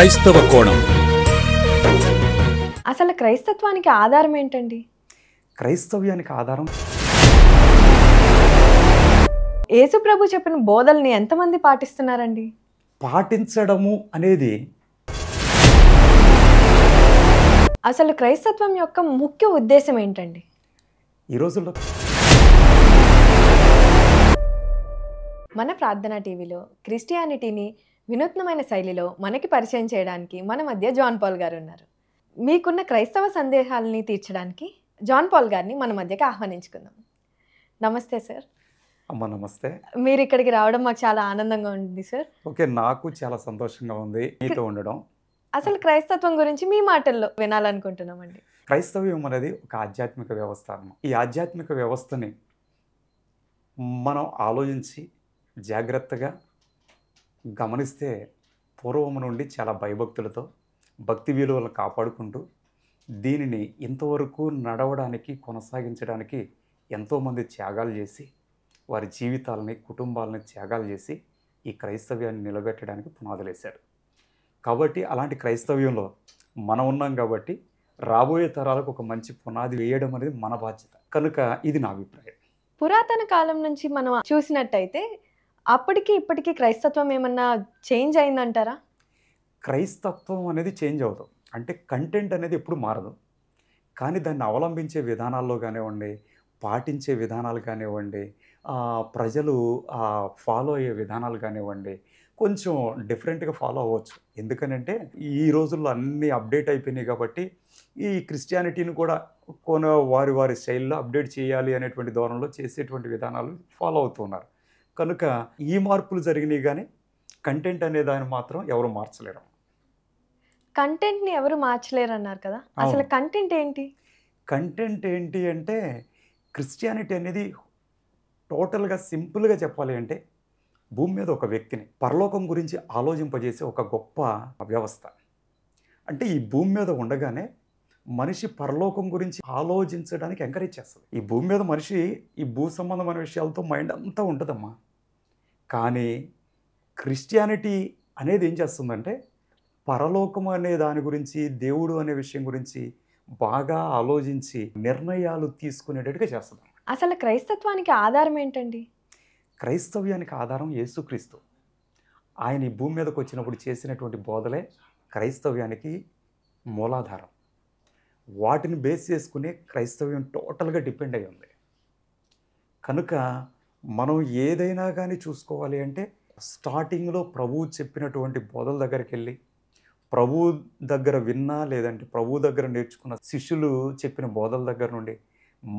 క్రైస్తవ కోణం అసలు క్రైస్తత్వానికి ఆధారం ఏంటండి క్రైస్తవ్యానికి ఆధారం యేసు ప్రభు చెప్పిన బోధల్ని ఎంతమంది పాటిస్తున్నారండి పాటించడము అనేది అసలు క్రైస్తత్వం యొక్క ముఖ్య ఉద్దేశం ఏంటండి ఈ రోజుల్లో మన ప్రార్థన టీవీలో క్రిస్టియానిటీని వినూత్నమైన శైలిలో మనకి పరిచయం చేయడానికి మన మధ్య జాన్ పాల్ గారు ఉన్నారు మీకున్న క్రైస్తవ సందేహాలని తీర్చడానికి జాన్ పాల్ గారిని మన మధ్యకి ఆహ్వానించుకుందాం నమస్తే సార్ అమ్మ నమస్తే మీరు ఇక్కడికి రావడం మాకు చాలా ఆనందంగా ఉంది సార్ ఓకే నాకు చాలా సంతోషంగా ఉంది మీతో ఉండడం అసలు క్రైస్తత్వం గురించి మీ మాటల్లో వినాలనుకుంటున్నామండి క్రైస్తవ్యం అనేది ఒక ఆధ్యాత్మిక వ్యవస్థ ఈ ఆధ్యాత్మిక వ్యవస్థని మనం ఆలోచించి జాగ్రత్తగా గమనిస్తే పూర్వం నుండి చాలా భయభక్తులతో భక్తి విలువలను కాపాడుకుంటూ దీనిని ఇంతవరకు నడవడానికి కొనసాగించడానికి ఎంతోమంది త్యాగాలు చేసి వారి జీవితాలని కుటుంబాలని త్యాగాలు చేసి ఈ క్రైస్తవ్యాన్ని నిలబెట్టడానికి పునాదులేశారు కాబట్టి అలాంటి క్రైస్తవ్యంలో మనం ఉన్నాం కాబట్టి రాబోయే తరాలకు ఒక మంచి పునాది వేయడం అనేది మన బాధ్యత కనుక ఇది నా అభిప్రాయం పురాతన కాలం నుంచి మనం చూసినట్టయితే అప్పటికి ఇప్పటికీ క్రైస్తత్వం ఏమన్నా చేంజ్ అయిందంటారా క్రైస్తత్వం అనేది చేంజ్ అవ్వదు అంటే కంటెంట్ అనేది ఎప్పుడు మారదు కానీ దాన్ని అవలంబించే విధానాల్లో కానివ్వండి పాటించే విధానాలు కానివ్వండి ప్రజలు ఫాలో అయ్యే విధానాలు కానివ్వండి కొంచెం డిఫరెంట్గా ఫాలో అవ్వచ్చు ఎందుకనంటే ఈ రోజుల్లో అన్నీ అప్డేట్ అయిపోయినాయి కాబట్టి ఈ క్రిస్టియానిటీని కూడా కొన వారి వారి శైలిలో అప్డేట్ చేయాలి అనేటువంటి ధోరణిలో చేసేటువంటి విధానాలు ఫాలో అవుతున్నారు కనుక ఈ మార్పులు జరిగినాయి కానీ కంటెంట్ అనే దాన్ని మాత్రం ఎవరు మార్చలేరు కంటెంట్ని ఎవరు మార్చలేరు అన్నారు కదా అసలు కంటెంట్ ఏంటి కంటెంట్ ఏంటి అంటే క్రిస్టియానిటీ అనేది టోటల్గా సింపుల్గా చెప్పాలి అంటే భూమి మీద ఒక వ్యక్తిని పరలోకం గురించి ఆలోచింపజేసే ఒక గొప్ప వ్యవస్థ అంటే ఈ భూమి మీద ఉండగానే మనిషి పరలోకం గురించి ఆలోచించడానికి ఎంకరేజ్ చేస్తుంది ఈ భూమి మీద మనిషి ఈ భూ సంబంధమైన విషయాలతో మైండ్ అంతా ఉంటుందమ్మా కానీ క్రిస్టియానిటీ అనేది ఏం చేస్తుందంటే పరలోకం అనే దాని గురించి దేవుడు అనే విషయం గురించి బాగా ఆలోచించి నిర్ణయాలు తీసుకునేటట్టుగా చేస్తుంది అసలు క్రైస్తత్వానికి ఆధారం ఏంటండి క్రైస్తవ్యానికి ఆధారం యేసుక్రీస్తు ఆయన ఈ భూమి మీదకు వచ్చినప్పుడు చేసినటువంటి బోధలే క్రైస్తవ్యానికి మూలాధారం వాటిని బేస్ చేసుకునే క్రైస్తవ్యం టోటల్గా డిపెండ్ అయి ఉంది కనుక మనం ఏదైనా కానీ చూసుకోవాలి అంటే స్టార్టింగ్లో ప్రభువు చెప్పినటువంటి బోధల దగ్గరికి వెళ్ళి ప్రభువు దగ్గర విన్నా లేదంటే ప్రభు దగ్గర నేర్చుకున్న శిష్యులు చెప్పిన బోధల దగ్గర నుండి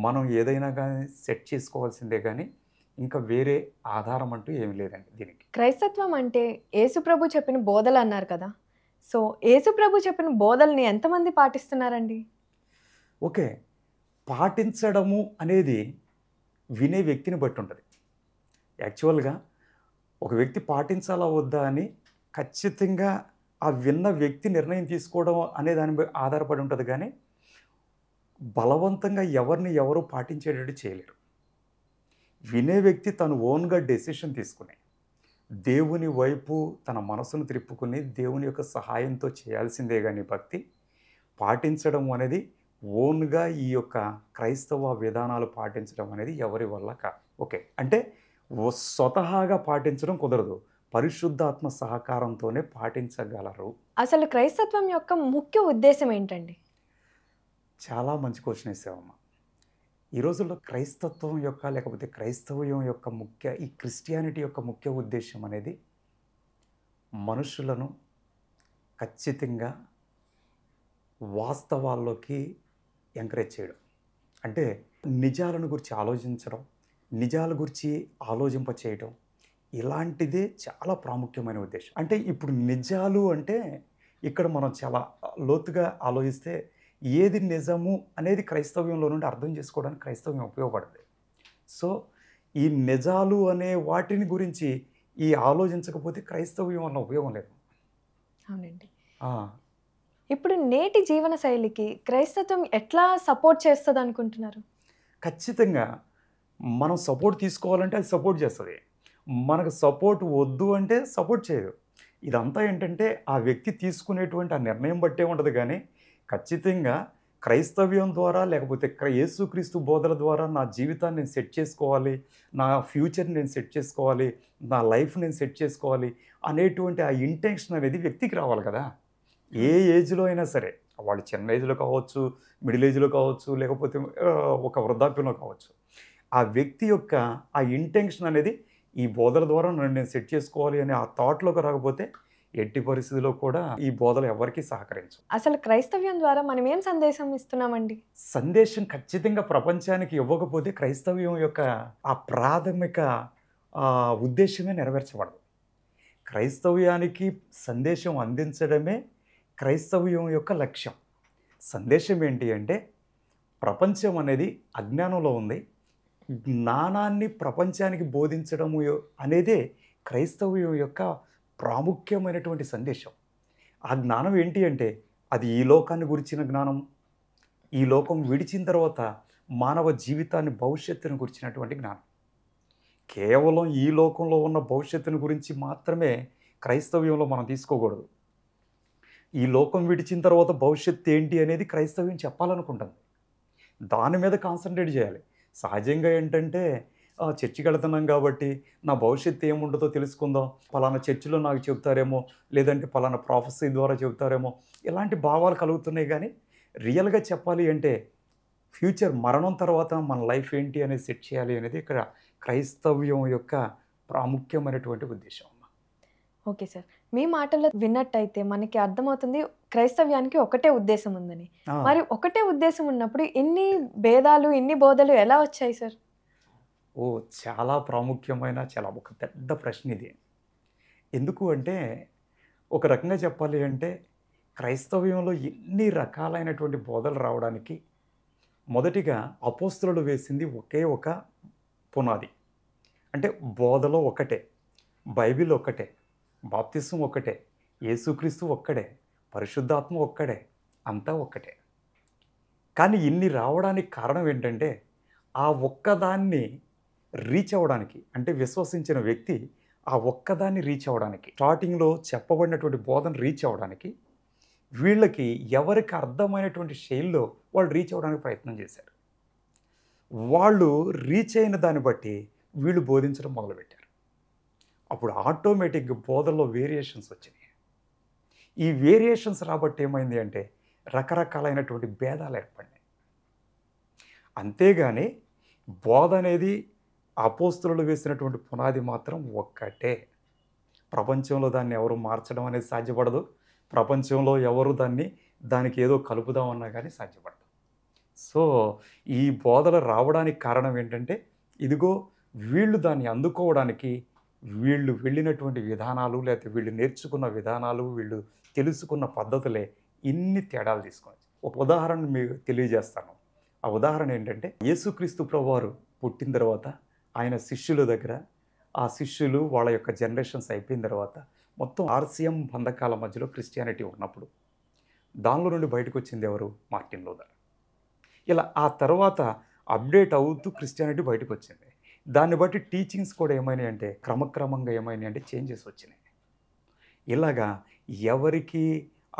మనం ఏదైనా కానీ సెట్ చేసుకోవాల్సిందే కానీ ఇంకా వేరే ఆధారం అంటూ ఏమి లేదండి దీనికి క్రైస్తత్వం అంటే ప్రభు చెప్పిన బోధలు అన్నారు కదా సో ఏసుప్రభు చెప్పిన బోధల్ని ఎంతమంది పాటిస్తున్నారండి ఓకే పాటించడము అనేది వినే వ్యక్తిని బట్టి ఉంటుంది యాక్చువల్గా ఒక వ్యక్తి పాటించాలా వద్దా అని ఖచ్చితంగా ఆ విన్న వ్యక్తి నిర్ణయం తీసుకోవడం అనే దానిపై ఆధారపడి ఉంటుంది కానీ బలవంతంగా ఎవరిని ఎవరు పాటించేటట్టు చేయలేరు వినే వ్యక్తి తను ఓన్గా డెసిషన్ తీసుకుని దేవుని వైపు తన మనసును త్రిప్పుకుని దేవుని యొక్క సహాయంతో చేయాల్సిందే కానీ భక్తి పాటించడం అనేది ఓన్గా ఈ యొక్క క్రైస్తవ విధానాలు పాటించడం అనేది ఎవరి వల్ల కా ఓకే అంటే స్వతహాగా పాటించడం కుదరదు పరిశుద్ధాత్మ సహకారంతోనే పాటించగలరు అసలు క్రైస్తత్వం యొక్క ముఖ్య ఉద్దేశం ఏంటండి చాలా మంచి క్వశ్చన్ వేసావమ్మ ఈ రోజుల్లో క్రైస్తత్వం యొక్క లేకపోతే క్రైస్తవ్యం యొక్క ముఖ్య ఈ క్రిస్టియానిటీ యొక్క ముఖ్య ఉద్దేశం అనేది మనుషులను ఖచ్చితంగా వాస్తవాల్లోకి ఎంకరేజ్ చేయడం అంటే నిజాలను గురించి ఆలోచించడం నిజాల గురించి ఆలోచింప చేయడం ఇలాంటిదే చాలా ప్రాముఖ్యమైన ఉద్దేశం అంటే ఇప్పుడు నిజాలు అంటే ఇక్కడ మనం చాలా లోతుగా ఆలోచిస్తే ఏది నిజము అనేది క్రైస్తవ్యంలో నుండి అర్థం చేసుకోవడానికి క్రైస్తవ్యం ఉపయోగపడదు సో ఈ నిజాలు అనే వాటిని గురించి ఈ ఆలోచించకపోతే క్రైస్తవ్యం అన్న ఉపయోగం లేదు అవునండి ఇప్పుడు నేటి జీవన శైలికి క్రైస్తత్వం ఎట్లా సపోర్ట్ చేస్తుంది అనుకుంటున్నారు ఖచ్చితంగా మనం సపోర్ట్ తీసుకోవాలంటే అది సపోర్ట్ చేస్తుంది మనకు సపోర్ట్ వద్దు అంటే సపోర్ట్ చేయదు ఇదంతా ఏంటంటే ఆ వ్యక్తి తీసుకునేటువంటి ఆ నిర్ణయం బట్టే ఉండదు కానీ ఖచ్చితంగా క్రైస్తవ్యం ద్వారా లేకపోతే యేసుక్రీస్తు బోధల ద్వారా నా జీవితాన్ని నేను సెట్ చేసుకోవాలి నా ఫ్యూచర్ని నేను సెట్ చేసుకోవాలి నా లైఫ్ నేను సెట్ చేసుకోవాలి అనేటువంటి ఆ ఇంటెన్షన్ అనేది వ్యక్తికి రావాలి కదా ఏ ఏజ్లో అయినా సరే వాళ్ళు చిన్న ఏజ్లో కావచ్చు మిడిల్ ఏజ్లో కావచ్చు లేకపోతే ఒక వృద్ధాప్యంలో కావచ్చు ఆ వ్యక్తి యొక్క ఆ ఇంటెన్షన్ అనేది ఈ బోధల ద్వారా నన్ను నేను సెట్ చేసుకోవాలి అనే ఆ థాట్లోకి రాకపోతే ఎట్టి పరిస్థితిలో కూడా ఈ బోధలు ఎవరికి సహకరించు అసలు క్రైస్తవ్యం ద్వారా మనం ఏం సందేశం ఇస్తున్నామండి సందేశం ఖచ్చితంగా ప్రపంచానికి ఇవ్వకపోతే క్రైస్తవ్యం యొక్క ఆ ప్రాథమిక ఉద్దేశమే నెరవేర్చబడదు క్రైస్తవ్యానికి సందేశం అందించడమే క్రైస్తవ్యం యొక్క లక్ష్యం సందేశం ఏంటి అంటే ప్రపంచం అనేది అజ్ఞానంలో ఉంది జ్ఞానాన్ని ప్రపంచానికి బోధించడము అనేదే క్రైస్తవ్యం యొక్క ప్రాముఖ్యమైనటువంటి సందేశం ఆ జ్ఞానం ఏంటి అంటే అది ఈ లోకాన్ని గురించిన జ్ఞానం ఈ లోకం విడిచిన తర్వాత మానవ జీవితాన్ని భవిష్యత్తును గురించినటువంటి జ్ఞానం కేవలం ఈ లోకంలో ఉన్న భవిష్యత్తును గురించి మాత్రమే క్రైస్తవ్యంలో మనం తీసుకోకూడదు ఈ లోకం విడిచిన తర్వాత భవిష్యత్ ఏంటి అనేది క్రైస్తవ్యం చెప్పాలనుకుంటుంది దాని మీద కాన్సన్ట్రేట్ చేయాలి సహజంగా ఏంటంటే చర్చికి వెళుతున్నాం కాబట్టి నా భవిష్యత్తు ఏముండదో తెలుసుకుందాం పలానా చర్చిలో నాకు చెబుతారేమో లేదంటే పలానా ప్రాఫెసీ ద్వారా చెబుతారేమో ఇలాంటి భావాలు కలుగుతున్నాయి కానీ రియల్గా చెప్పాలి అంటే ఫ్యూచర్ మరణం తర్వాత మన లైఫ్ ఏంటి అనేది సెట్ చేయాలి అనేది ఇక్కడ క్రైస్తవ్యం యొక్క ప్రాముఖ్యమైనటువంటి ఉద్దేశం ఓకే సార్ మీ మాటలు విన్నట్టయితే మనకి అర్థమవుతుంది క్రైస్తవ్యానికి ఒకటే ఉద్దేశం ఉందని మరి ఒకటే ఉద్దేశం ఉన్నప్పుడు ఇన్ని భేదాలు ఇన్ని బోధలు ఎలా వచ్చాయి సార్ ఓ చాలా ప్రాముఖ్యమైన చాలా ఒక పెద్ద ప్రశ్న ఇది ఎందుకు అంటే ఒక రకంగా చెప్పాలి అంటే క్రైస్తవ్యంలో ఎన్ని రకాలైనటువంటి బోధలు రావడానికి మొదటిగా అపోస్తులు వేసింది ఒకే ఒక పునాది అంటే బోధలో ఒకటే బైబిల్ ఒకటే బాప్తిసం ఒక్కటే యేసుక్రీస్తు ఒక్కడే పరిశుద్ధాత్మ ఒక్కడే అంతా ఒక్కటే కానీ ఇన్ని రావడానికి కారణం ఏంటంటే ఆ ఒక్కదాన్ని రీచ్ అవ్వడానికి అంటే విశ్వసించిన వ్యక్తి ఆ ఒక్కదాన్ని రీచ్ అవ్వడానికి స్టార్టింగ్లో చెప్పబడినటువంటి బోధన రీచ్ అవ్వడానికి వీళ్ళకి ఎవరికి అర్థమైనటువంటి శైలిలో వాళ్ళు రీచ్ అవ్వడానికి ప్రయత్నం చేశారు వాళ్ళు రీచ్ అయిన దాన్ని బట్టి వీళ్ళు బోధించడం మొదలుపెట్టారు అప్పుడు ఆటోమేటిక్గా బోధల్లో వేరియేషన్స్ వచ్చినాయి ఈ వేరియేషన్స్ రాబట్టి ఏమైంది అంటే రకరకాలైనటువంటి భేదాలు ఏర్పడినాయి అంతేగాని బోధ అనేది అపోస్తులు వేసినటువంటి పునాది మాత్రం ఒక్కటే ప్రపంచంలో దాన్ని ఎవరు మార్చడం అనేది సాధ్యపడదు ప్రపంచంలో ఎవరు దాన్ని దానికి ఏదో కలుపుదామన్నా కానీ సాధ్యపడదు సో ఈ బోధలు రావడానికి కారణం ఏంటంటే ఇదిగో వీళ్ళు దాన్ని అందుకోవడానికి వీళ్ళు వెళ్ళినటువంటి విధానాలు లేకపోతే వీళ్ళు నేర్చుకున్న విధానాలు వీళ్ళు తెలుసుకున్న పద్ధతులే ఇన్ని తేడాలు తీసుకొని ఒక ఉదాహరణ మీకు తెలియజేస్తాను ఆ ఉదాహరణ ఏంటంటే యేసుక్రీస్తు ప్రభువారు పుట్టిన తర్వాత ఆయన శిష్యుల దగ్గర ఆ శిష్యులు వాళ్ళ యొక్క జనరేషన్స్ అయిపోయిన తర్వాత మొత్తం ఆర్సీఎం బంధకాల మధ్యలో క్రిస్టియానిటీ ఉన్నప్పుడు దానిలో నుండి బయటకు వచ్చింది ఎవరు మార్టిన్ లోదర్ ఇలా ఆ తర్వాత అప్డేట్ అవుతూ క్రిస్టియానిటీ బయటకు వచ్చింది దాన్ని బట్టి టీచింగ్స్ కూడా ఏమైనాయి అంటే క్రమక్రమంగా ఏమైనాయి అంటే చేంజెస్ వచ్చినాయి ఇలాగా ఎవరికి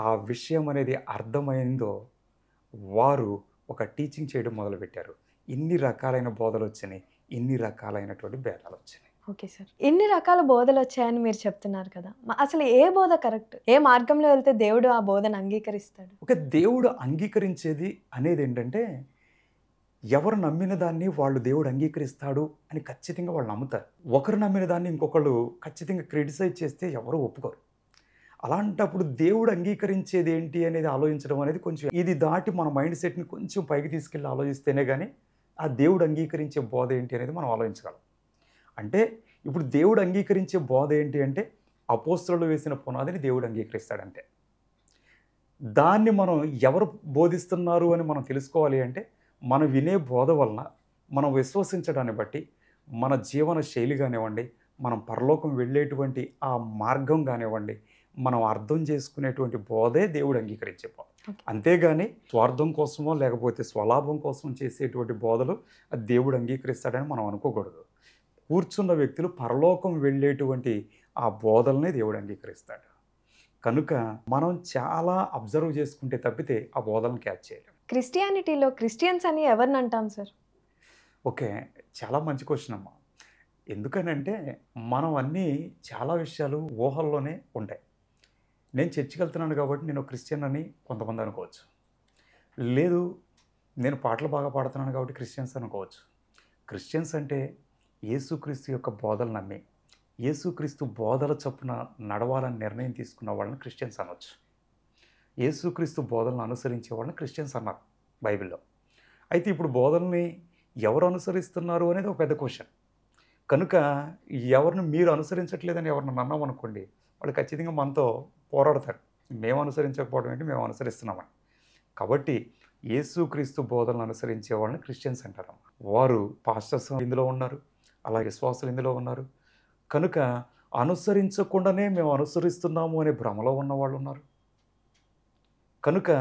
ఆ విషయం అనేది అర్థమైందో వారు ఒక టీచింగ్ చేయడం మొదలుపెట్టారు ఇన్ని రకాలైన బోధలు వచ్చినాయి ఇన్ని రకాలైనటువంటి భేదాలు వచ్చినాయి ఓకే సార్ ఎన్ని రకాల బోధలు వచ్చాయని మీరు చెప్తున్నారు కదా అసలు ఏ బోధ కరెక్ట్ ఏ మార్గంలో వెళ్తే దేవుడు ఆ బోధను అంగీకరిస్తాడు ఒక దేవుడు అంగీకరించేది అనేది ఏంటంటే ఎవరు నమ్మిన దాన్ని వాళ్ళు దేవుడు అంగీకరిస్తాడు అని ఖచ్చితంగా వాళ్ళు నమ్ముతారు ఒకరు నమ్మిన దాన్ని ఇంకొకళ్ళు ఖచ్చితంగా క్రిటిసైజ్ చేస్తే ఎవరు ఒప్పుకోరు అలాంటప్పుడు దేవుడు అంగీకరించేది ఏంటి అనేది ఆలోచించడం అనేది కొంచెం ఇది దాటి మన మైండ్ సెట్ని కొంచెం పైకి తీసుకెళ్ళి ఆలోచిస్తేనే కానీ ఆ దేవుడు అంగీకరించే బోధ ఏంటి అనేది మనం ఆలోచించగలం అంటే ఇప్పుడు దేవుడు అంగీకరించే బోధ ఏంటి అంటే అపోస్తలు వేసిన పునాదిని దేవుడు అంగీకరిస్తాడంతే దాన్ని మనం ఎవరు బోధిస్తున్నారు అని మనం తెలుసుకోవాలి అంటే మనం వినే బోధ వలన మనం విశ్వసించడాన్ని బట్టి మన జీవన శైలి కానివ్వండి మనం పరలోకం వెళ్ళేటువంటి ఆ మార్గం కానివ్వండి మనం అర్థం చేసుకునేటువంటి బోధే దేవుడు బోధ అంతేగాని స్వార్థం కోసమో లేకపోతే స్వలాభం కోసం చేసేటువంటి బోధలు అది దేవుడు అంగీకరిస్తాడని మనం అనుకోకూడదు కూర్చున్న వ్యక్తులు పరలోకం వెళ్ళేటువంటి ఆ బోధల్నే దేవుడు అంగీకరిస్తాడు కనుక మనం చాలా అబ్జర్వ్ చేసుకుంటే తప్పితే ఆ బోధలను క్యాచ్ చేయలేము క్రిస్టియానిటీలో క్రిస్టియన్స్ అని ఎవరిని అంటాం సార్ ఓకే చాలా మంచి క్వశ్చన్ అమ్మా ఎందుకనంటే మనం అన్నీ చాలా విషయాలు ఊహల్లోనే ఉంటాయి నేను చర్చికి వెళ్తున్నాను కాబట్టి నేను క్రిస్టియన్ అని కొంతమంది అనుకోవచ్చు లేదు నేను పాటలు బాగా పాడుతున్నాను కాబట్టి క్రిస్టియన్స్ అనుకోవచ్చు క్రిస్టియన్స్ అంటే యేసుక్రీస్తు యొక్క బోధలు నమ్మి యేసుక్రీస్తు బోధల చొప్పున నడవాలని నిర్ణయం తీసుకున్న వాళ్ళని క్రిస్టియన్స్ అనొచ్చు యేసుక్రీస్తు బోధనలు అనుసరించే వాళ్ళని క్రిస్టియన్స్ అన్నారు బైబిల్లో అయితే ఇప్పుడు బోధనని ఎవరు అనుసరిస్తున్నారు అనేది ఒక పెద్ద క్వశ్చన్ కనుక ఎవరిని మీరు అనుసరించట్లేదని ఎవరిని అన్నాం అనుకోండి వాళ్ళు ఖచ్చితంగా మనతో పోరాడతారు మేము అనుసరించకపోవడం ఏంటి మేము అనుసరిస్తున్నామని కాబట్టి యేసుక్రీస్తు బోధనలు అనుసరించే వాళ్ళని క్రిస్టియన్స్ అంటారు వారు పాస్టర్స్ ఇందులో ఉన్నారు అలాగే విశ్వాసులు ఇందులో ఉన్నారు కనుక అనుసరించకుండానే మేము అనుసరిస్తున్నాము అనే భ్రమలో ఉన్నవాళ్ళు ఉన్నారు కనుక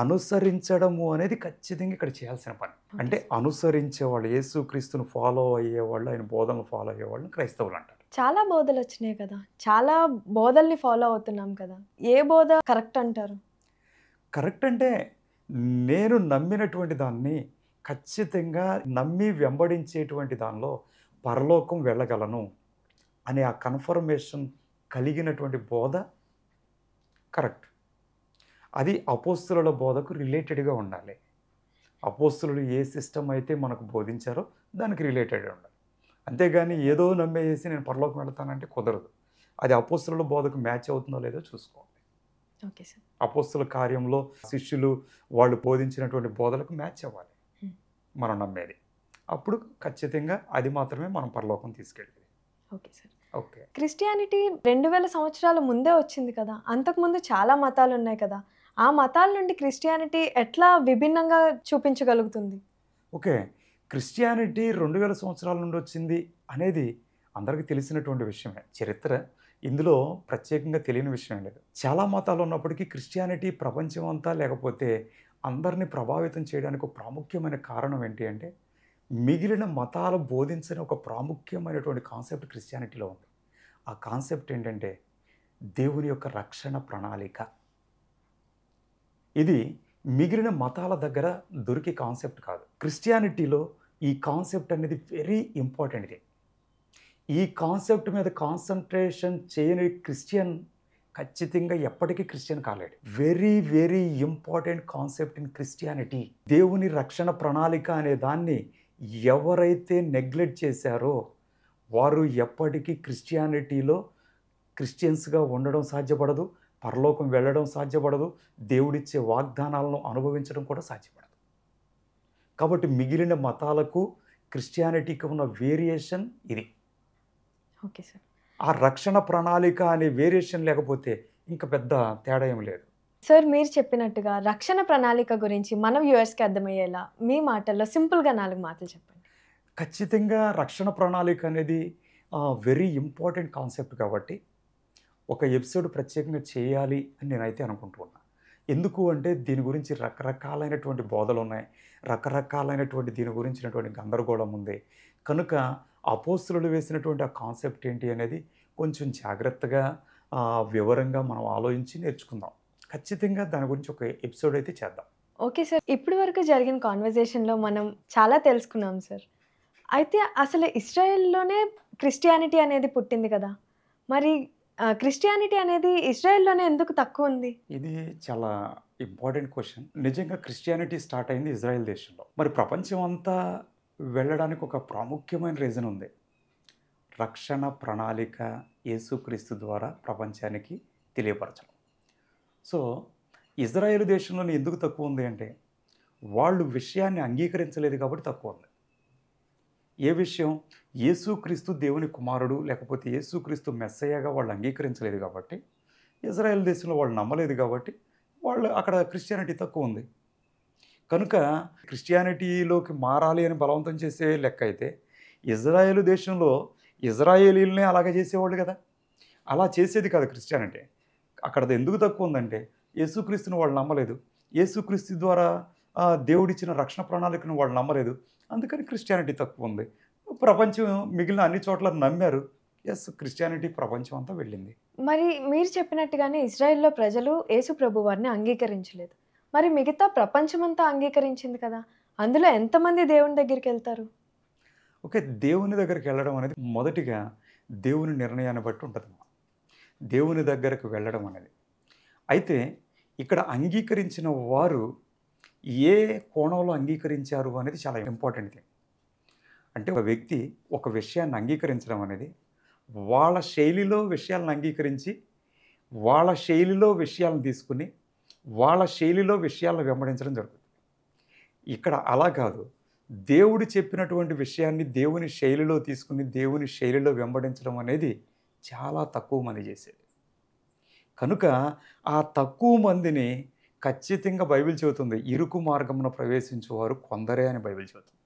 అనుసరించడము అనేది ఖచ్చితంగా ఇక్కడ చేయాల్సిన పని అంటే అనుసరించేవాళ్ళు యేసుక్రీస్తును ఫాలో అయ్యేవాళ్ళు ఆయన బోధనలు ఫాలో అయ్యేవాళ్ళు క్రైస్తవులు అంటారు చాలా బోధలు వచ్చినాయి కదా చాలా బోధల్ని ఫాలో అవుతున్నాం కదా ఏ బోధ కరెక్ట్ అంటారు కరెక్ట్ అంటే నేను నమ్మినటువంటి దాన్ని ఖచ్చితంగా నమ్మి వెంబడించేటువంటి దానిలో పరలోకం వెళ్ళగలను అనే ఆ కన్ఫర్మేషన్ కలిగినటువంటి బోధ కరెక్ట్ అది అపోస్తుల బోధకు రిలేటెడ్గా ఉండాలి అపోస్తులు ఏ సిస్టమ్ అయితే మనకు బోధించారో దానికి రిలేటెడ్ ఉండాలి అంతేగాని ఏదో నమ్మేసి నేను పరలోకం వెళ్తానంటే కుదరదు అది అపోస్తుల బోధకు మ్యాచ్ అవుతుందో లేదో చూసుకోవాలి అపోస్తుల కార్యంలో శిష్యులు వాళ్ళు బోధించినటువంటి బోధలకు మ్యాచ్ అవ్వాలి మనం నమ్మేది అప్పుడు ఖచ్చితంగా అది మాత్రమే మనం పరలోకం తీసుకెళ్ళేది ఓకే సార్ ఓకే క్రిస్టియానిటీ రెండు వేల సంవత్సరాల ముందే వచ్చింది కదా అంతకుముందు చాలా మతాలు ఉన్నాయి కదా ఆ మతాల నుండి క్రిస్టియానిటీ ఎట్లా విభిన్నంగా చూపించగలుగుతుంది ఓకే క్రిస్టియానిటీ రెండు వేల సంవత్సరాల నుండి వచ్చింది అనేది అందరికీ తెలిసినటువంటి విషయమే చరిత్ర ఇందులో ప్రత్యేకంగా తెలియని విషయం లేదు చాలా మతాలు ఉన్నప్పటికీ క్రిస్టియానిటీ ప్రపంచం అంతా లేకపోతే అందరినీ ప్రభావితం చేయడానికి ఒక ప్రాముఖ్యమైన కారణం ఏంటి అంటే మిగిలిన మతాలు బోధించని ఒక ప్రాముఖ్యమైనటువంటి కాన్సెప్ట్ క్రిస్టియానిటీలో ఉంది ఆ కాన్సెప్ట్ ఏంటంటే దేవుని యొక్క రక్షణ ప్రణాళిక ఇది మిగిలిన మతాల దగ్గర దొరికే కాన్సెప్ట్ కాదు క్రిస్టియానిటీలో ఈ కాన్సెప్ట్ అనేది వెరీ ఇంపార్టెంట్ ఇది ఈ కాన్సెప్ట్ మీద కాన్సన్ట్రేషన్ చేయని క్రిస్టియన్ ఖచ్చితంగా ఎప్పటికీ క్రిస్టియన్ కాలేడు very very important concept in Christianity దేవుని రక్షణ ప్రణాళిక అనే దాన్ని ఎవరైతే నెగ్లెక్ట్ చేశారో వారు ఎప్పటికీ క్రిస్టియానిటీలో క్రిస్టియన్స్గా ఉండడం సాధ్యపడదు పరలోకం వెళ్ళడం సాధ్యపడదు దేవుడిచ్చే వాగ్దానాలను అనుభవించడం కూడా సాధ్యపడదు కాబట్టి మిగిలిన మతాలకు క్రిస్టియానిటీకి ఉన్న వేరియేషన్ ఇది ఓకే సార్ ఆ రక్షణ ప్రణాళిక అనే వేరియేషన్ లేకపోతే ఇంకా పెద్ద తేడా ఏం లేదు సార్ మీరు చెప్పినట్టుగా రక్షణ ప్రణాళిక గురించి మనం యుఎస్కి అర్థమయ్యేలా మీ మాటల్లో సింపుల్గా నాలుగు మాటలు చెప్పండి ఖచ్చితంగా రక్షణ ప్రణాళిక అనేది వెరీ ఇంపార్టెంట్ కాన్సెప్ట్ కాబట్టి ఒక ఎపిసోడ్ ప్రత్యేకంగా చేయాలి అని నేనైతే అనుకుంటున్నాను ఎందుకు అంటే దీని గురించి రకరకాలైనటువంటి బోధలు ఉన్నాయి రకరకాలైనటువంటి దీని గురించినటువంటి గందరగోళం ఉంది కనుక అపోస్తులు వేసినటువంటి ఆ కాన్సెప్ట్ ఏంటి అనేది కొంచెం జాగ్రత్తగా వివరంగా మనం ఆలోచించి నేర్చుకుందాం ఖచ్చితంగా దాని గురించి ఒక ఎపిసోడ్ అయితే చేద్దాం ఓకే సార్ ఇప్పటి వరకు జరిగిన కాన్వర్జేషన్లో మనం చాలా తెలుసుకున్నాం సార్ అయితే అసలు ఇస్రాయెల్లోనే క్రిస్టియానిటీ అనేది పుట్టింది కదా మరి క్రిస్టియానిటీ అనేది ఇజ్రాయెల్లోనే ఎందుకు తక్కువ ఉంది ఇది చాలా ఇంపార్టెంట్ క్వశ్చన్ నిజంగా క్రిస్టియానిటీ స్టార్ట్ అయింది ఇజ్రాయెల్ దేశంలో మరి ప్రపంచం అంతా వెళ్ళడానికి ఒక ప్రాముఖ్యమైన రీజన్ ఉంది రక్షణ ప్రణాళిక యేసుక్రీస్తు ద్వారా ప్రపంచానికి తెలియపరచడం సో ఇజ్రాయెల్ దేశంలోనే ఎందుకు తక్కువ ఉంది అంటే వాళ్ళు విషయాన్ని అంగీకరించలేదు కాబట్టి తక్కువ ఉంది ఏ విషయం యేసుక్రీస్తు దేవుని కుమారుడు లేకపోతే యేసుక్రీస్తు మెస్సయ్యగా వాళ్ళు అంగీకరించలేదు కాబట్టి ఇజ్రాయెల్ దేశంలో వాళ్ళు నమ్మలేదు కాబట్టి వాళ్ళు అక్కడ క్రిస్టియానిటీ తక్కువ ఉంది కనుక క్రిస్టియానిటీలోకి మారాలి అని బలవంతం చేసే లెక్క అయితే ఇజ్రాయేల్ దేశంలో ఇజ్రాయేలీలనే అలాగే చేసేవాళ్ళు కదా అలా చేసేది కాదు క్రిస్టియానిటీ అక్కడ ఎందుకు తక్కువ ఉందంటే యేసుక్రీస్తుని వాళ్ళు నమ్మలేదు యేసుక్రీస్తు ద్వారా దేవుడిచ్చిన రక్షణ ప్రణాళికను వాళ్ళు నమ్మలేదు అందుకని క్రిస్టియానిటీ తక్కువ ఉంది ప్రపంచం మిగిలిన అన్ని చోట్ల నమ్మారు ఎస్ క్రిస్టియానిటీ ప్రపంచం అంతా వెళ్ళింది మరి మీరు చెప్పినట్టుగానే ఇజ్రాయెల్లో ప్రజలు యేసు ప్రభువారిని అంగీకరించలేదు మరి మిగతా ప్రపంచం అంతా అంగీకరించింది కదా అందులో ఎంతమంది దేవుని దగ్గరికి వెళ్తారు ఓకే దేవుని దగ్గరికి వెళ్ళడం అనేది మొదటిగా దేవుని నిర్ణయాన్ని బట్టి ఉంటుంది దేవుని దగ్గరకు వెళ్ళడం అనేది అయితే ఇక్కడ అంగీకరించిన వారు ఏ కోణంలో అంగీకరించారు అనేది చాలా ఇంపార్టెంట్ థింగ్ అంటే ఒక వ్యక్తి ఒక విషయాన్ని అంగీకరించడం అనేది వాళ్ళ శైలిలో విషయాలను అంగీకరించి వాళ్ళ శైలిలో విషయాలను తీసుకుని వాళ్ళ శైలిలో విషయాలను వెంబడించడం జరుగుతుంది ఇక్కడ అలా కాదు దేవుడు చెప్పినటువంటి విషయాన్ని దేవుని శైలిలో తీసుకుని దేవుని శైలిలో వెంబడించడం అనేది చాలా తక్కువ మంది చేసేది కనుక ఆ తక్కువ మందిని ఖచ్చితంగా బైబిల్ చెబుతుంది ఇరుకు మార్గమున ప్రవేశించేవారు కొందరే అని బైబిల్ చెబుతుంది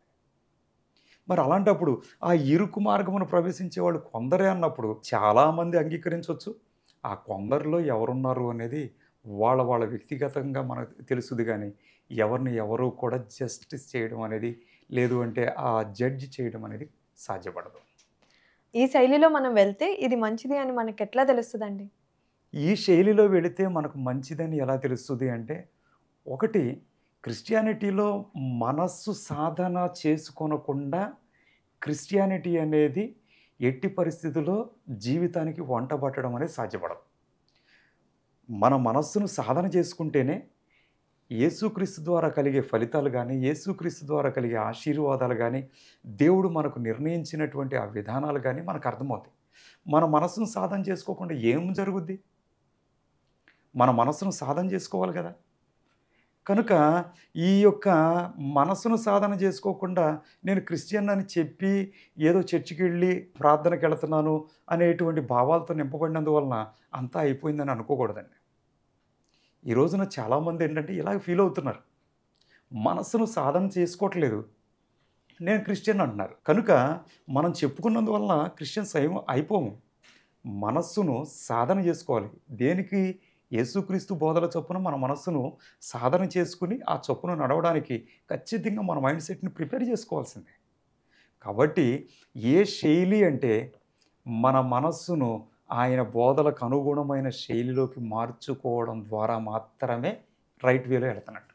మరి అలాంటప్పుడు ఆ ఇరుకు మార్గమును ప్రవేశించే వాళ్ళు కొందరే అన్నప్పుడు చాలామంది అంగీకరించవచ్చు ఆ కొందరిలో ఎవరున్నారు అనేది వాళ్ళ వాళ్ళ వ్యక్తిగతంగా మనకు తెలుసుది కానీ ఎవరిని ఎవరు కూడా జస్టిస్ చేయడం అనేది లేదు అంటే ఆ జడ్జ్ చేయడం అనేది సాధ్యపడదు ఈ శైలిలో మనం వెళ్తే ఇది మంచిది అని మనకి ఎట్లా తెలుస్తుందండి ఈ శైలిలో వెళితే మనకు మంచిదని ఎలా తెలుస్తుంది అంటే ఒకటి క్రిస్టియానిటీలో మనస్సు సాధన చేసుకోనకుండా క్రిస్టియానిటీ అనేది ఎట్టి పరిస్థితుల్లో జీవితానికి వంట పట్టడం అనేది సాధ్యపడదు మన మనస్సును సాధన చేసుకుంటేనే యేసుక్రీస్తు ద్వారా కలిగే ఫలితాలు కానీ యేసుక్రీస్తు ద్వారా కలిగే ఆశీర్వాదాలు కానీ దేవుడు మనకు నిర్ణయించినటువంటి ఆ విధానాలు కానీ మనకు అర్థమవుతాయి మన మనస్సును సాధన చేసుకోకుండా ఏం జరుగుద్ది మన మనసును సాధన చేసుకోవాలి కదా కనుక ఈ యొక్క మనసును సాధన చేసుకోకుండా నేను క్రిస్టియన్ అని చెప్పి ఏదో చర్చికి వెళ్ళి ప్రార్థనకి వెళుతున్నాను అనేటువంటి భావాలతో నింపబడినందువలన అంతా అయిపోయిందని అనుకోకూడదండి ఈ రోజున చాలామంది ఏంటంటే ఇలాగ ఫీల్ అవుతున్నారు మనసును సాధన చేసుకోవట్లేదు నేను క్రిస్టియన్ అంటున్నారు కనుక మనం చెప్పుకున్నందువలన క్రిస్టియన్స్ అయిపోము మనస్సును సాధన చేసుకోవాలి దేనికి యేసుక్రీస్తు బోధల చొప్పున మన మనస్సును సాధన చేసుకుని ఆ చొప్పున నడవడానికి ఖచ్చితంగా మన మైండ్ సెట్ని ప్రిపేర్ చేసుకోవాల్సిందే కాబట్టి ఏ శైలి అంటే మన మనస్సును ఆయన బోధలకు అనుగుణమైన శైలిలోకి మార్చుకోవడం ద్వారా మాత్రమే రైట్ వేలో వెళుతున్నట్టు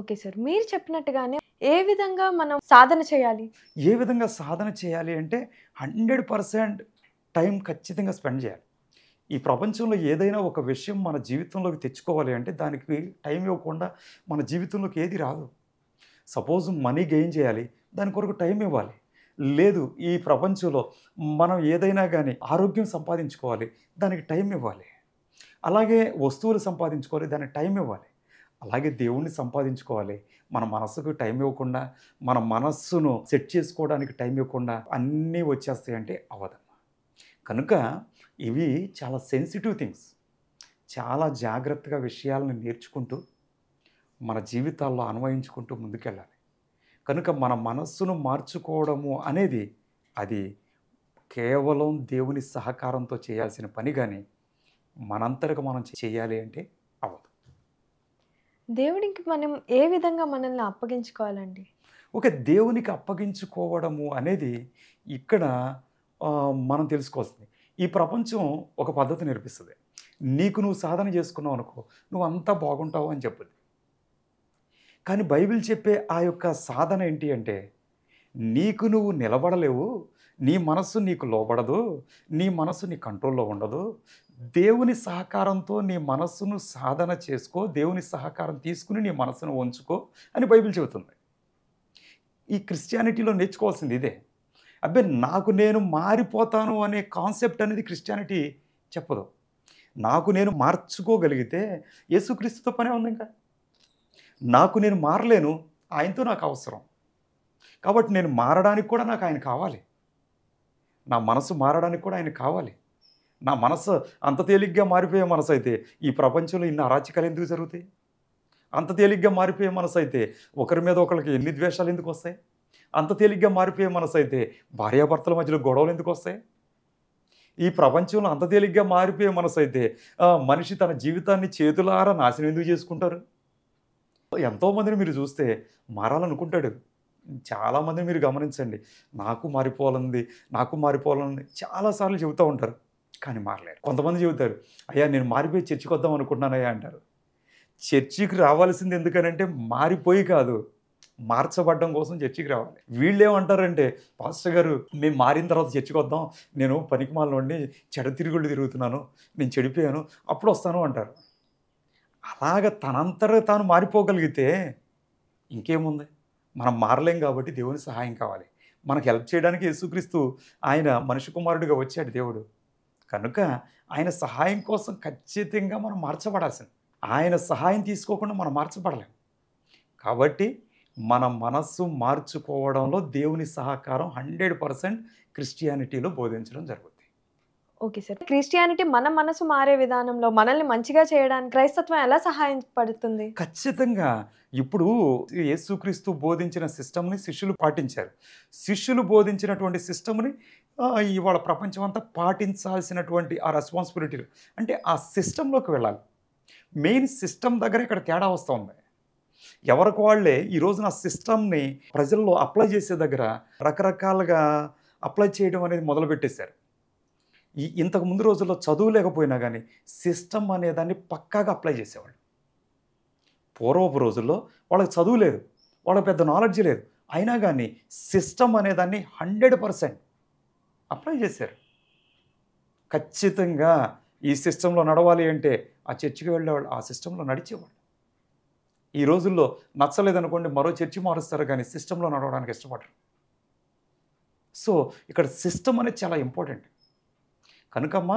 ఓకే సార్ మీరు చెప్పినట్టుగానే ఏ విధంగా మనం సాధన చేయాలి ఏ విధంగా సాధన చేయాలి అంటే హండ్రెడ్ పర్సెంట్ టైం ఖచ్చితంగా స్పెండ్ చేయాలి ఈ ప్రపంచంలో ఏదైనా ఒక విషయం మన జీవితంలోకి తెచ్చుకోవాలి అంటే దానికి టైం ఇవ్వకుండా మన జీవితంలోకి ఏది రాదు సపోజ్ మనీ గెయిన్ చేయాలి దాని కొరకు టైం ఇవ్వాలి లేదు ఈ ప్రపంచంలో మనం ఏదైనా కానీ ఆరోగ్యం సంపాదించుకోవాలి దానికి టైం ఇవ్వాలి అలాగే వస్తువులు సంపాదించుకోవాలి దానికి టైం ఇవ్వాలి అలాగే దేవుణ్ణి సంపాదించుకోవాలి మన మనస్సుకు టైం ఇవ్వకుండా మన మనస్సును సెట్ చేసుకోవడానికి టైం ఇవ్వకుండా అన్నీ వచ్చేస్తాయంటే అవదమ్మా కనుక ఇవి చాలా సెన్సిటివ్ థింగ్స్ చాలా జాగ్రత్తగా విషయాలను నేర్చుకుంటూ మన జీవితాల్లో అన్వయించుకుంటూ ముందుకెళ్ళాలి కనుక మన మనస్సును మార్చుకోవడము అనేది అది కేవలం దేవుని సహకారంతో చేయాల్సిన పని కానీ మనంతటగా మనం చేయాలి అంటే అవ్వదు దేవునికి మనం ఏ విధంగా మనల్ని అప్పగించుకోవాలండి ఓకే దేవునికి అప్పగించుకోవడము అనేది ఇక్కడ మనం తెలుసుకోవాల్సింది ఈ ప్రపంచం ఒక పద్ధతి నేర్పిస్తుంది నీకు నువ్వు సాధన చేసుకున్నావు అనుకో నువ్వు అంతా బాగుంటావు అని చెప్పింది కానీ బైబిల్ చెప్పే ఆ యొక్క సాధన ఏంటి అంటే నీకు నువ్వు నిలబడలేవు నీ మనస్సు నీకు లోబడదు నీ మనస్సు నీ కంట్రోల్లో ఉండదు దేవుని సహకారంతో నీ మనస్సును సాధన చేసుకో దేవుని సహకారం తీసుకుని నీ మనస్సును ఉంచుకో అని బైబిల్ చెబుతుంది ఈ క్రిస్టియానిటీలో నేర్చుకోవాల్సింది ఇదే అబ్బే నాకు నేను మారిపోతాను అనే కాన్సెప్ట్ అనేది క్రిస్టియానిటీ చెప్పదు నాకు నేను మార్చుకోగలిగితే యేసుక్రీస్తుతో పనే ఉంది ఇంకా నాకు నేను మారలేను ఆయనతో నాకు అవసరం కాబట్టి నేను మారడానికి కూడా నాకు ఆయన కావాలి నా మనసు మారడానికి కూడా ఆయన కావాలి నా మనసు అంత తేలిగ్గా మారిపోయే మనసు అయితే ఈ ప్రపంచంలో ఇన్ని అరాచకాలు ఎందుకు జరుగుతాయి అంత తేలిగ్గా మారిపోయే మనసు అయితే ఒకరి మీద ఒకరికి ఎన్ని ద్వేషాలు ఎందుకు వస్తాయి అంత తేలిగ్గా మారిపోయే మనసు అయితే భార్యాభర్తల మధ్యలో గొడవలు ఎందుకు వస్తాయి ఈ ప్రపంచంలో అంత తేలిగ్గా మారిపోయే మనసు అయితే మనిషి తన జీవితాన్ని చేతులారా నాశనం ఎందుకు చేసుకుంటారు ఎంతోమందిని మీరు చూస్తే మారాలనుకుంటాడు చాలామందిని మీరు గమనించండి నాకు మారిపోవాలంది నాకు మారిపోవాలని చాలాసార్లు చెబుతూ ఉంటారు కానీ మారలేరు కొంతమంది చెబుతారు అయ్యా నేను మారిపోయి చర్చికి వద్దాం అనుకుంటున్నానయ్యా అంటారు చర్చికి రావాల్సింది ఎందుకనంటే మారిపోయి కాదు మార్చబడ్డం కోసం చర్చికి రావాలి వీళ్ళు ఏమంటారంటే పాస్టర్ గారు మేము మారిన తర్వాత చర్చికి వద్దాం నేను పనికిమాలండి చెడ తిరుగుళ్ళు తిరుగుతున్నాను నేను చెడిపోయాను అప్పుడు వస్తాను అంటారు అలాగ తనంతట తాను మారిపోగలిగితే ఇంకేముంది మనం మారలేం కాబట్టి దేవుని సహాయం కావాలి మనకు హెల్ప్ చేయడానికి యేసుక్రీస్తు ఆయన మనిషి కుమారుడిగా వచ్చాడు దేవుడు కనుక ఆయన సహాయం కోసం ఖచ్చితంగా మనం మార్చబడాల్సింది ఆయన సహాయం తీసుకోకుండా మనం మార్చబడలేము కాబట్టి మన మనస్సు మార్చుకోవడంలో దేవుని సహకారం హండ్రెడ్ పర్సెంట్ క్రిస్టియానిటీలో బోధించడం జరుగుతుంది ఓకే సార్ క్రిస్టియానిటీ మన మనసు మారే విధానంలో మనల్ని మంచిగా చేయడానికి క్రైస్తత్వం ఎలా సహాయం పడుతుంది ఖచ్చితంగా ఇప్పుడు యేసుక్రీస్తు బోధించిన సిస్టమ్ని శిష్యులు పాటించారు శిష్యులు బోధించినటువంటి సిస్టమ్ని ఇవాళ ప్రపంచం అంతా పాటించాల్సినటువంటి ఆ రెస్పాన్సిబిలిటీలు అంటే ఆ సిస్టంలోకి వెళ్ళాలి మెయిన్ సిస్టమ్ దగ్గర ఇక్కడ తేడా వస్తుంది ఎవరికి వాళ్ళే ఈ రోజున ఆ సిస్టమ్ని ప్రజల్లో అప్లై చేసే దగ్గర రకరకాలుగా అప్లై చేయడం అనేది మొదలుపెట్టేశారు ఈ ఇంతకు ముందు రోజుల్లో చదువు లేకపోయినా కానీ సిస్టమ్ అనేదాన్ని పక్కాగా అప్లై చేసేవాళ్ళు పూర్వపు రోజుల్లో వాళ్ళకి చదువు లేదు వాళ్ళకి పెద్ద నాలెడ్జ్ లేదు అయినా కానీ సిస్టమ్ అనేదాన్ని హండ్రెడ్ పర్సెంట్ అప్లై చేశారు ఖచ్చితంగా ఈ సిస్టంలో నడవాలి అంటే ఆ చర్చికి వెళ్ళేవాళ్ళు ఆ సిస్టంలో నడిచేవాళ్ళు ఈ రోజుల్లో నచ్చలేదనుకోండి మరో చర్చి మారుస్తారు కానీ సిస్టంలో నడవడానికి ఇష్టపడరు సో ఇక్కడ సిస్టమ్ అనేది చాలా ఇంపార్టెంట్ కనుకమ్మ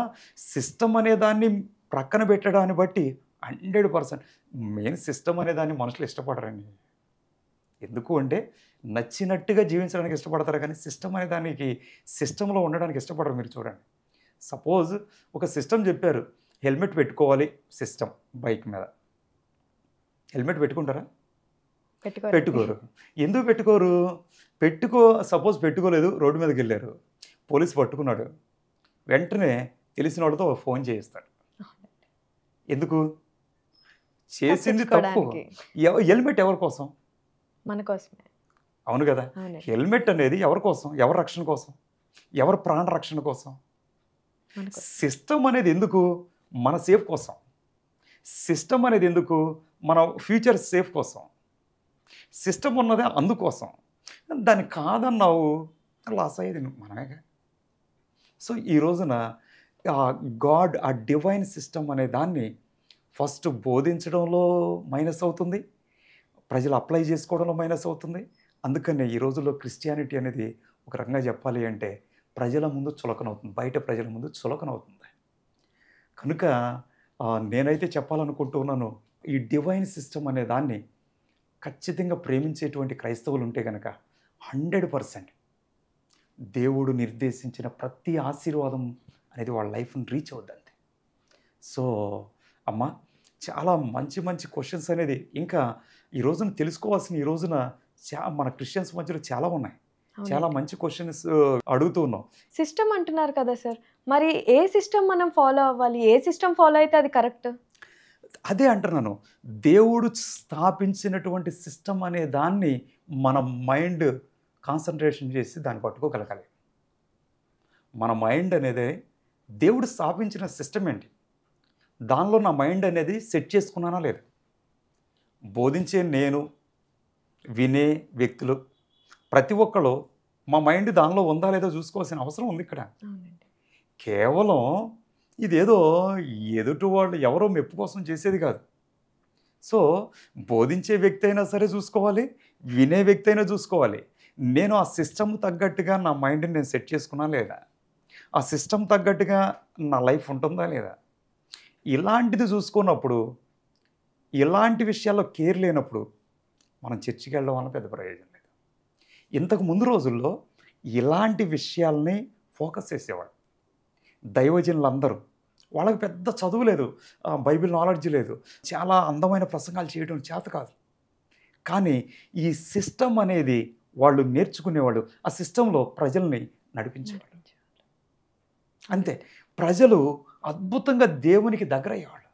సిస్టమ్ అనే దాన్ని ప్రక్కన పెట్టడాన్ని బట్టి హండ్రెడ్ పర్సెంట్ మెయిన్ సిస్టమ్ అనే దాన్ని మనుషులు ఇష్టపడరండి ఎందుకు అంటే నచ్చినట్టుగా జీవించడానికి ఇష్టపడతారు కానీ సిస్టమ్ అనే దానికి సిస్టంలో ఉండడానికి ఇష్టపడరు మీరు చూడండి సపోజ్ ఒక సిస్టమ్ చెప్పారు హెల్మెట్ పెట్టుకోవాలి సిస్టమ్ బైక్ మీద హెల్మెట్ పెట్టుకుంటారా పెట్టుకోరు ఎందుకు పెట్టుకోరు పెట్టుకో సపోజ్ పెట్టుకోలేదు రోడ్డు మీదకి వెళ్ళారు పోలీస్ పట్టుకున్నాడు వెంటనే తెలిసిన వాళ్ళతో ఫోన్ చేయిస్తాడు ఎందుకు చేసింది తప్పు హెల్మెట్ ఎవరి కోసం మన కోసమే అవును కదా హెల్మెట్ అనేది ఎవరి కోసం ఎవరి రక్షణ కోసం ఎవరి ప్రాణ రక్షణ కోసం సిస్టమ్ అనేది ఎందుకు మన సేఫ్ కోసం సిస్టమ్ అనేది ఎందుకు మన ఫ్యూచర్ సేఫ్ కోసం సిస్టమ్ ఉన్నది అందుకోసం దాన్ని కాదన్నావు లాస్ అయ్యేది మనమేగా సో ఈ రోజున ఆ గాడ్ ఆ డివైన్ సిస్టమ్ అనే దాన్ని ఫస్ట్ బోధించడంలో మైనస్ అవుతుంది ప్రజలు అప్లై చేసుకోవడంలో మైనస్ అవుతుంది అందుకనే ఈ రోజుల్లో క్రిస్టియానిటీ అనేది ఒక రకంగా చెప్పాలి అంటే ప్రజల ముందు చులకనవుతుంది బయట ప్రజల ముందు చులకనవుతుంది కనుక నేనైతే చెప్పాలనుకుంటున్నాను ఈ డివైన్ సిస్టమ్ అనే దాన్ని ఖచ్చితంగా ప్రేమించేటువంటి క్రైస్తవులు ఉంటే కనుక హండ్రెడ్ పర్సెంట్ దేవుడు నిర్దేశించిన ప్రతి ఆశీర్వాదం అనేది వాళ్ళ లైఫ్ని రీచ్ అవుద్దంతే సో అమ్మ చాలా మంచి మంచి క్వశ్చన్స్ అనేది ఇంకా ఈ రోజున తెలుసుకోవాల్సిన ఈ రోజున చా మన క్రిస్టియన్స్ మధ్యలో చాలా ఉన్నాయి చాలా మంచి క్వశ్చన్స్ అడుగుతూ ఉన్నాం సిస్టమ్ అంటున్నారు కదా సార్ మరి ఏ సిస్టమ్ మనం ఫాలో అవ్వాలి ఏ సిస్టమ్ ఫాలో అయితే అది కరెక్ట్ అదే అంటున్నాను దేవుడు స్థాపించినటువంటి సిస్టమ్ అనే దాన్ని మన మైండ్ కాన్సన్ట్రేషన్ చేసి దాన్ని పట్టుకోగలగాలి మన మైండ్ అనేది దేవుడు స్థాపించిన సిస్టమ్ ఏంటి దానిలో నా మైండ్ అనేది సెట్ చేసుకున్నానా లేదు బోధించే నేను వినే వ్యక్తులు ప్రతి ఒక్కరు మా మైండ్ దానిలో ఉందా లేదో చూసుకోవాల్సిన అవసరం ఉంది ఇక్కడ కేవలం ఇదేదో ఎదుటి వాళ్ళు ఎవరో మెప్పు కోసం చేసేది కాదు సో బోధించే వ్యక్తి అయినా సరే చూసుకోవాలి వినే వ్యక్తి అయినా చూసుకోవాలి నేను ఆ సిస్టమ్ తగ్గట్టుగా నా మైండ్ని నేను సెట్ చేసుకున్నా లేదా ఆ సిస్టమ్ తగ్గట్టుగా నా లైఫ్ ఉంటుందా లేదా ఇలాంటిది చూసుకున్నప్పుడు ఇలాంటి విషయాల్లో కేర్ లేనప్పుడు మనం చర్చికి వెళ్ళడం వల్ల పెద్ద ప్రయోజనం లేదు ఇంతకు ముందు రోజుల్లో ఇలాంటి విషయాల్ని ఫోకస్ చేసేవాడు దైవజనులందరూ వాళ్ళకి పెద్ద చదువు లేదు బైబిల్ నాలెడ్జ్ లేదు చాలా అందమైన ప్రసంగాలు చేయడం చేత కాదు కానీ ఈ సిస్టమ్ అనేది వాళ్ళు నేర్చుకునేవాళ్ళు ఆ సిస్టంలో ప్రజల్ని నడిపించేవాళ్ళు అంతే ప్రజలు అద్భుతంగా దేవునికి దగ్గర అయ్యేవాళ్ళు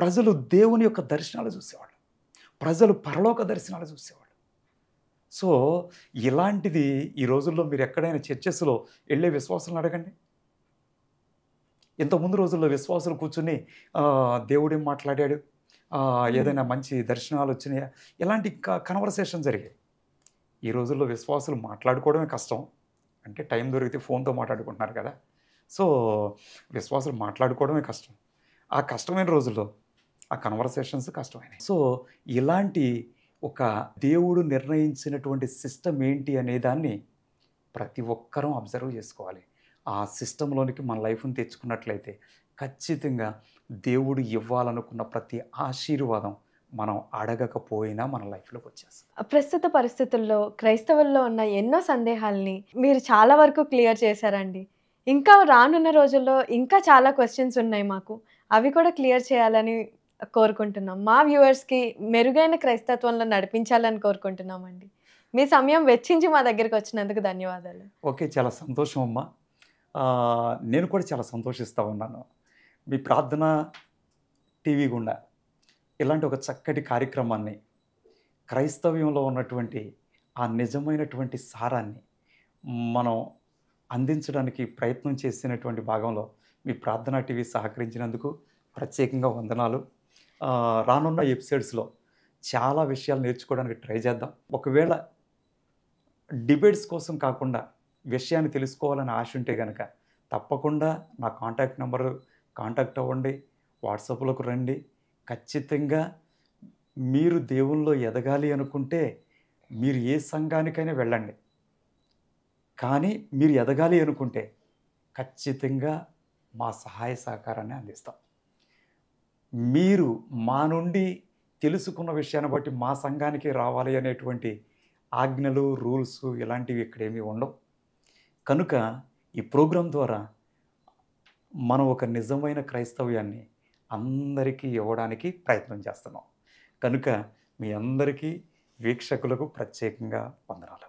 ప్రజలు దేవుని యొక్క దర్శనాలు చూసేవాళ్ళు ప్రజలు పరలోక దర్శనాలు చూసేవాళ్ళు సో ఇలాంటిది ఈ రోజుల్లో మీరు ఎక్కడైనా చర్చెస్లో వెళ్ళే విశ్వాసాలను అడగండి ఇంతకుముందు రోజుల్లో విశ్వాసులు కూర్చుని దేవుడేం మాట్లాడాడు ఏదైనా మంచి దర్శనాలు వచ్చినాయా ఇలాంటి కన్వర్సేషన్ జరిగాయి ఈ రోజుల్లో విశ్వాసులు మాట్లాడుకోవడమే కష్టం అంటే టైం దొరికితే ఫోన్తో మాట్లాడుకుంటున్నారు కదా సో విశ్వాసులు మాట్లాడుకోవడమే కష్టం ఆ కష్టమైన రోజుల్లో ఆ కన్వర్సేషన్స్ కష్టమైన సో ఇలాంటి ఒక దేవుడు నిర్ణయించినటువంటి సిస్టమ్ ఏంటి అనే దాన్ని ప్రతి ఒక్కరూ అబ్జర్వ్ చేసుకోవాలి ఆ సిస్టంలోనికి మన లైఫ్ని తెచ్చుకున్నట్లయితే ఖచ్చితంగా దేవుడు ఇవ్వాలనుకున్న ప్రతి ఆశీర్వాదం మనం అడగకపోయినా మన లైఫ్లోకి వచ్చేస్తాం ప్రస్తుత పరిస్థితుల్లో క్రైస్తవుల్లో ఉన్న ఎన్నో సందేహాల్ని మీరు చాలా వరకు క్లియర్ చేశారండి ఇంకా రానున్న రోజుల్లో ఇంకా చాలా క్వశ్చన్స్ ఉన్నాయి మాకు అవి కూడా క్లియర్ చేయాలని కోరుకుంటున్నాం మా వ్యూవర్స్కి మెరుగైన క్రైస్తత్వంలో నడిపించాలని కోరుకుంటున్నామండి మీ సమయం వెచ్చించి మా దగ్గరికి వచ్చినందుకు ధన్యవాదాలు ఓకే చాలా సంతోషం అమ్మా నేను కూడా చాలా సంతోషిస్తూ ఉన్నాను మీ ప్రార్థన టీవీ గుండా ఇలాంటి ఒక చక్కటి కార్యక్రమాన్ని క్రైస్తవ్యంలో ఉన్నటువంటి ఆ నిజమైనటువంటి సారాన్ని మనం అందించడానికి ప్రయత్నం చేసినటువంటి భాగంలో మీ ప్రార్థన టీవీ సహకరించినందుకు ప్రత్యేకంగా వందనాలు రానున్న ఎపిసోడ్స్లో చాలా విషయాలు నేర్చుకోవడానికి ట్రై చేద్దాం ఒకవేళ డిబేట్స్ కోసం కాకుండా విషయాన్ని తెలుసుకోవాలని ఆశ ఉంటే కనుక తప్పకుండా నా కాంటాక్ట్ నెంబర్ కాంటాక్ట్ అవ్వండి వాట్సాప్లోకి రండి ఖచ్చితంగా మీరు దేవుల్లో ఎదగాలి అనుకుంటే మీరు ఏ సంఘానికైనా వెళ్ళండి కానీ మీరు ఎదగాలి అనుకుంటే ఖచ్చితంగా మా సహాయ సహకారాన్ని అందిస్తాం మీరు మా నుండి తెలుసుకున్న విషయాన్ని బట్టి మా సంఘానికి రావాలి అనేటువంటి ఆజ్ఞలు రూల్స్ ఇలాంటివి ఇక్కడేమీ ఉండవు కనుక ఈ ప్రోగ్రాం ద్వారా మనం ఒక నిజమైన క్రైస్తవ్యాన్ని అందరికీ ఇవ్వడానికి ప్రయత్నం చేస్తున్నాం కనుక మీ అందరికీ వీక్షకులకు ప్రత్యేకంగా వందనాలు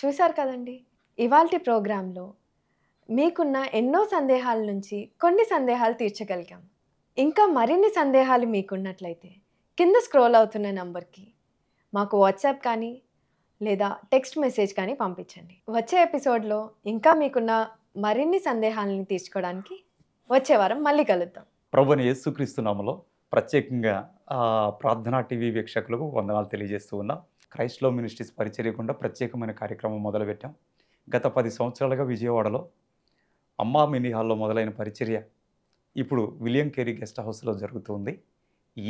చూశారు కదండి ఇవాల్టి ప్రోగ్రాంలో మీకున్న ఎన్నో సందేహాల నుంచి కొన్ని సందేహాలు తీర్చగలిగాం ఇంకా మరిన్ని సందేహాలు మీకున్నట్లయితే కింద స్క్రోల్ అవుతున్న నంబర్కి మాకు వాట్సాప్ కానీ లేదా టెక్స్ట్ మెసేజ్ కానీ పంపించండి వచ్చే ఎపిసోడ్లో ఇంకా మీకున్న మరిన్ని సందేహాలని తీర్చుకోవడానికి వచ్చే వారం మళ్ళీ కలుద్దాం ప్రభుని యేసుక్రీస్తునామలో ప్రత్యేకంగా ప్రార్థనా టీవీ వీక్షకులకు వందనాలు తెలియజేస్తూ ఉన్నాం క్రైస్లో మినిస్ట్రీస్ పరిచర్యకుండా ప్రత్యేకమైన కార్యక్రమం మొదలుపెట్టాం గత పది సంవత్సరాలుగా విజయవాడలో అమ్మా మినీ హాల్లో మొదలైన పరిచర్య ఇప్పుడు విలియం కేరీ గెస్ట్ హౌస్లో జరుగుతుంది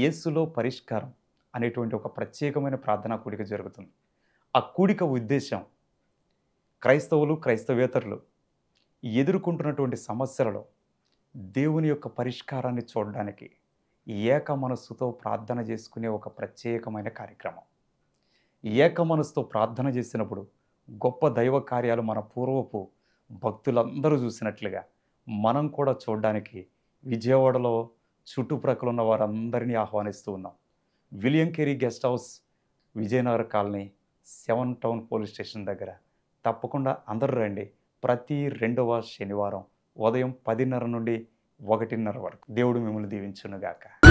యేసులో పరిష్కారం అనేటువంటి ఒక ప్రత్యేకమైన ప్రార్థనా కూడిక జరుగుతుంది ఆ కూడిక ఉద్దేశం క్రైస్తవులు క్రైస్తవేతరులు ఎదుర్కొంటున్నటువంటి సమస్యలలో దేవుని యొక్క పరిష్కారాన్ని చూడడానికి ఏక మనస్సుతో ప్రార్థన చేసుకునే ఒక ప్రత్యేకమైన కార్యక్రమం ఏక మనస్సుతో ప్రార్థన చేసినప్పుడు గొప్ప దైవ కార్యాలు మన పూర్వపు భక్తులందరూ చూసినట్లుగా మనం కూడా చూడడానికి విజయవాడలో చుట్టుప్రక్కల ఉన్న వారందరినీ ఆహ్వానిస్తూ ఉన్నాం William Carey guest house Vijayanagar colony seven town police station దగ్గర తప్పకుండా అందరూ రండి ప్రతి రెండవ శనివారం ఉదయం పదిన్నర నుండి ఒకటిన్నర వరకు దేవుడు మిమ్మల్ని దీవించునుగాక